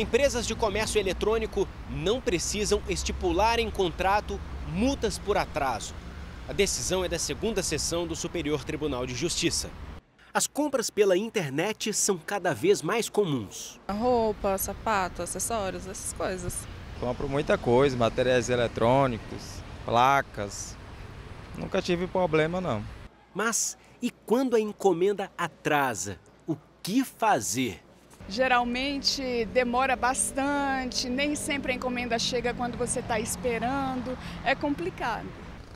Empresas de comércio eletrônico não precisam estipular em contrato multas por atraso. A decisão é da segunda sessão do Superior Tribunal de Justiça. As compras pela internet são cada vez mais comuns. Roupa, sapato, acessórios, essas coisas. Compro muita coisa, materiais eletrônicos, placas. Nunca tive problema, não. Mas e quando a encomenda atrasa? O que fazer? geralmente demora bastante, nem sempre a encomenda chega quando você está esperando, é complicado.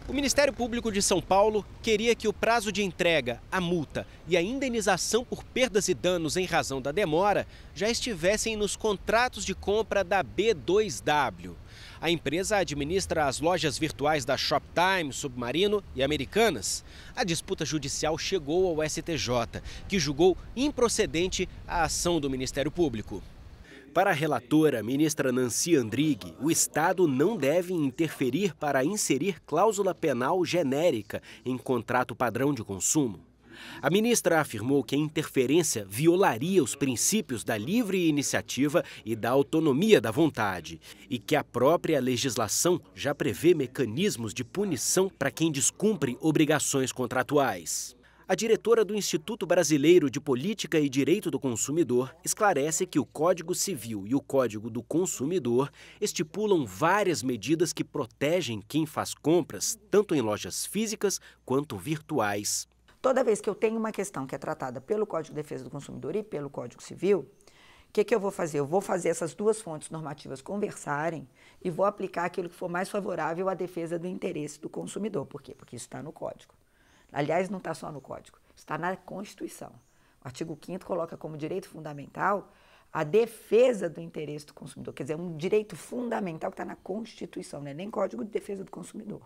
O Ministério Público de São Paulo queria que o prazo de entrega, a multa e a indenização por perdas e danos em razão da demora já estivessem nos contratos de compra da B2W. A empresa administra as lojas virtuais da Shoptime, Submarino e Americanas. A disputa judicial chegou ao STJ, que julgou improcedente a ação do Ministério Público. Para a relatora, ministra Nancy Andrighi, o Estado não deve interferir para inserir cláusula penal genérica em contrato padrão de consumo. A ministra afirmou que a interferência violaria os princípios da livre iniciativa e da autonomia da vontade, e que a própria legislação já prevê mecanismos de punição para quem descumpre obrigações contratuais. A diretora do Instituto Brasileiro de Política e Direito do Consumidor esclarece que o Código Civil e o Código do Consumidor estipulam várias medidas que protegem quem faz compras, tanto em lojas físicas quanto virtuais. Toda vez que eu tenho uma questão que é tratada pelo Código de Defesa do Consumidor e pelo Código Civil, o que, que, eu vou fazer? Eu vou fazer essas duas fontes normativas conversarem e vou aplicar aquilo que for mais favorável à defesa do interesse do consumidor. Por quê? Porque isso está no código. Aliás, não está só no Código, está na Constituição. O artigo 5 coloca como direito fundamental a defesa do interesse do consumidor, quer dizer, um direito fundamental que está na Constituição, é nem Código de Defesa do Consumidor.